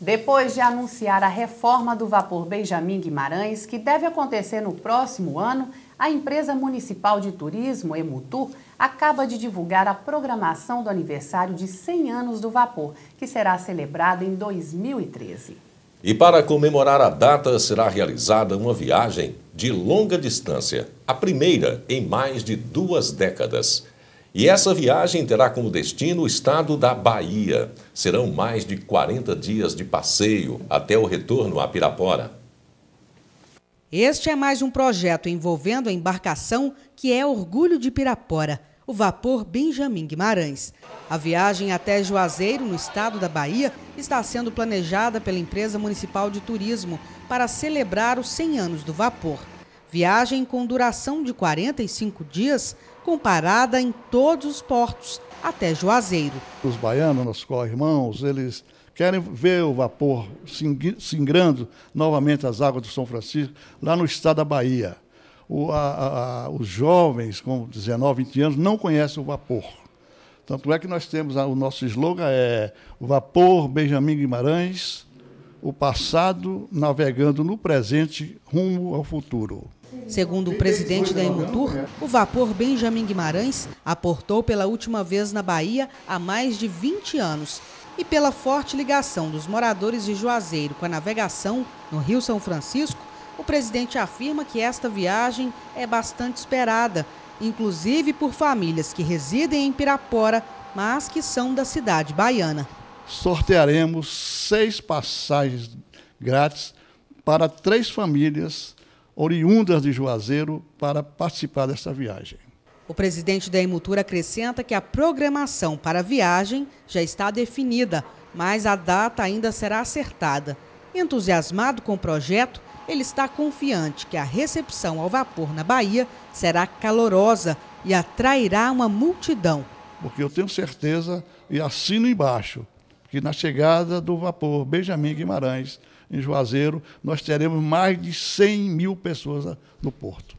Depois de anunciar a reforma do vapor Benjamin Guimarães, que deve acontecer no próximo ano, a empresa municipal de turismo, Emutur, acaba de divulgar a programação do aniversário de 100 anos do vapor, que será celebrado em 2013. E para comemorar a data, será realizada uma viagem de longa distância, a primeira em mais de duas décadas. E essa viagem terá como destino o estado da Bahia. Serão mais de 40 dias de passeio até o retorno a Pirapora. Este é mais um projeto envolvendo a embarcação que é Orgulho de Pirapora, o vapor Benjamin Guimarães. A viagem até Juazeiro, no estado da Bahia, está sendo planejada pela Empresa Municipal de Turismo para celebrar os 100 anos do vapor viagem com duração de 45 dias, comparada em todos os portos, até Juazeiro. Os baianos, nossos co-irmãos, eles querem ver o vapor singrando novamente as águas do São Francisco, lá no estado da Bahia. O, a, a, os jovens com 19, 20 anos não conhecem o vapor. Tanto é que nós temos, o nosso slogan é Vapor Benjamin Guimarães, o passado navegando no presente rumo ao futuro. Segundo o presidente da Emutur, o vapor Benjamin Guimarães aportou pela última vez na Bahia há mais de 20 anos. E pela forte ligação dos moradores de Juazeiro com a navegação no Rio São Francisco, o presidente afirma que esta viagem é bastante esperada, inclusive por famílias que residem em Pirapora, mas que são da cidade baiana sortearemos seis passagens grátis para três famílias oriundas de Juazeiro para participar dessa viagem. O presidente da Emutura acrescenta que a programação para a viagem já está definida, mas a data ainda será acertada. Entusiasmado com o projeto, ele está confiante que a recepção ao vapor na Bahia será calorosa e atrairá uma multidão. Porque eu tenho certeza e assino embaixo que na chegada do vapor Benjamin Guimarães, em Juazeiro, nós teremos mais de 100 mil pessoas no porto.